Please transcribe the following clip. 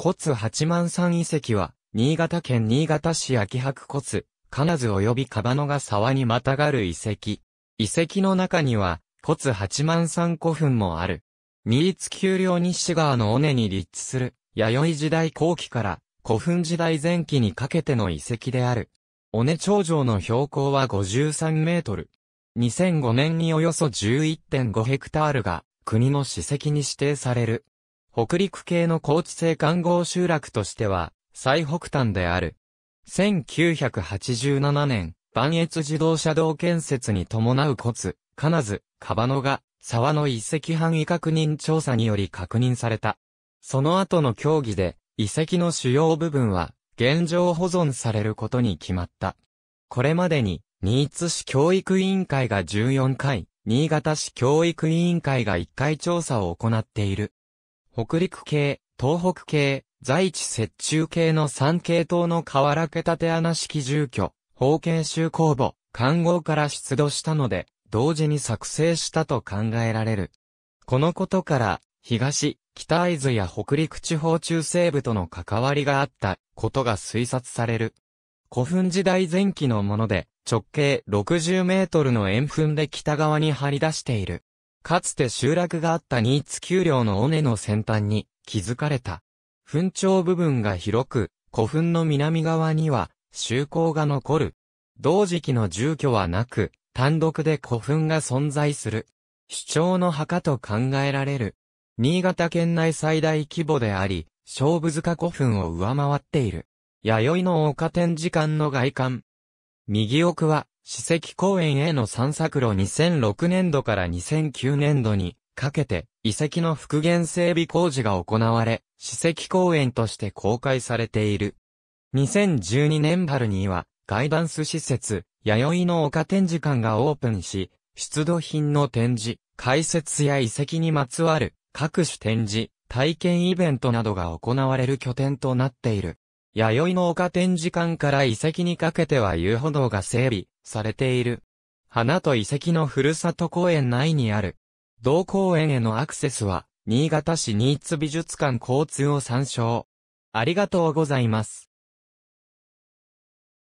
骨八幡山遺跡は、新潟県新潟市秋白骨、金津及びカバノが沢にまたがる遺跡。遺跡の中には、骨八幡山古墳もある。新津丘陵西側の尾根に立地する、弥生時代後期から古墳時代前期にかけての遺跡である。尾根頂上の標高は53メートル。2005年におよそ11.5ヘクタールが国の史跡に指定される。北陸系の高知性観光集落としては、最北端である。1987年、磐越自動車道建設に伴う骨、金津、川野が、沢の遺跡範囲確認調査により確認された。その後の協議で、遺跡の主要部分は、現状保存されることに決まった。これまでに、新津市教育委員会が14回、新潟市教育委員会が1回調査を行っている。北陸系、東北系、在地雪中系の3系統の河原家建穴式住居、方形州公墓、官号から出土したので、同時に作成したと考えられる。このことから、東、北合図や北陸地方中西部との関わりがあったことが推察される。古墳時代前期のもので、直径60メートルの円墳で北側に張り出している。かつて集落があった新津丘陵の尾根の先端に築かれた。墳頂部分が広く、古墳の南側には、修行が残る。同時期の住居はなく、単独で古墳が存在する。主張の墓と考えられる。新潟県内最大規模であり、勝負塚古墳を上回っている。弥生の丘展示館の外観。右奥は、史跡公園への散策路2006年度から2009年度にかけて遺跡の復元整備工事が行われ、史跡公園として公開されている。2012年春にはガイダンス施設、弥生の丘展示館がオープンし、出土品の展示、解説や遺跡にまつわる各種展示、体験イベントなどが行われる拠点となっている。弥生の丘展示館から遺跡にかけては遊歩道が整備されている。花と遺跡のふるさと公園内にある。同公園へのアクセスは、新潟市新津美術館交通を参照。ありがとうございます。